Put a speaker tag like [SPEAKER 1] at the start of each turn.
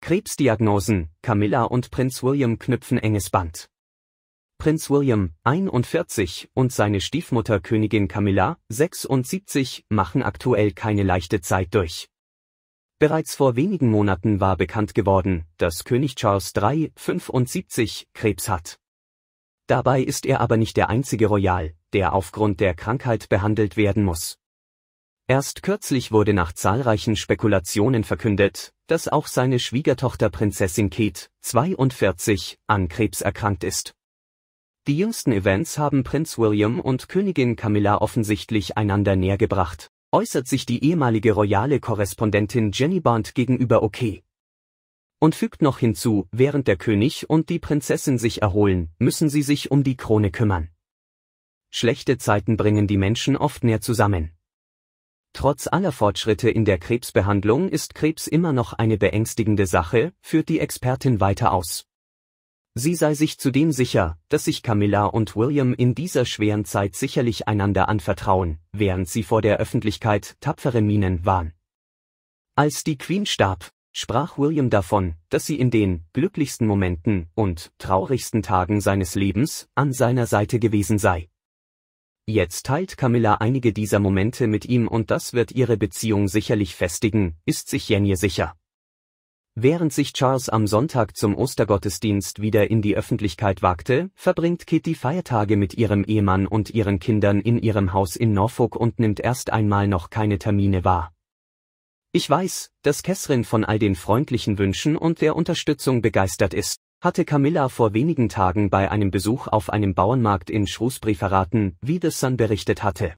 [SPEAKER 1] Krebsdiagnosen. Camilla und Prinz William knüpfen enges Band. Prinz William, 41, und seine Stiefmutter Königin Camilla, 76, machen aktuell keine leichte Zeit durch. Bereits vor wenigen Monaten war bekannt geworden, dass König Charles III, 75, Krebs hat. Dabei ist er aber nicht der einzige Royal, der aufgrund der Krankheit behandelt werden muss. Erst kürzlich wurde nach zahlreichen Spekulationen verkündet, dass auch seine Schwiegertochter Prinzessin Kate, 42, an Krebs erkrankt ist. Die jüngsten Events haben Prinz William und Königin Camilla offensichtlich einander näher gebracht, äußert sich die ehemalige royale Korrespondentin Jenny Bond gegenüber okay. Und fügt noch hinzu, während der König und die Prinzessin sich erholen, müssen sie sich um die Krone kümmern. Schlechte Zeiten bringen die Menschen oft näher zusammen. Trotz aller Fortschritte in der Krebsbehandlung ist Krebs immer noch eine beängstigende Sache, führt die Expertin weiter aus. Sie sei sich zudem sicher, dass sich Camilla und William in dieser schweren Zeit sicherlich einander anvertrauen, während sie vor der Öffentlichkeit tapfere Minen waren. Als die Queen starb, sprach William davon, dass sie in den glücklichsten Momenten und traurigsten Tagen seines Lebens an seiner Seite gewesen sei. Jetzt teilt Camilla einige dieser Momente mit ihm und das wird ihre Beziehung sicherlich festigen, ist sich Jenny sicher. Während sich Charles am Sonntag zum Ostergottesdienst wieder in die Öffentlichkeit wagte, verbringt Kitty Feiertage mit ihrem Ehemann und ihren Kindern in ihrem Haus in Norfolk und nimmt erst einmal noch keine Termine wahr. Ich weiß, dass Kessrin von all den freundlichen Wünschen und der Unterstützung begeistert ist hatte Camilla vor wenigen Tagen bei einem Besuch auf einem Bauernmarkt in Shrewsbury verraten, wie The Sun berichtet hatte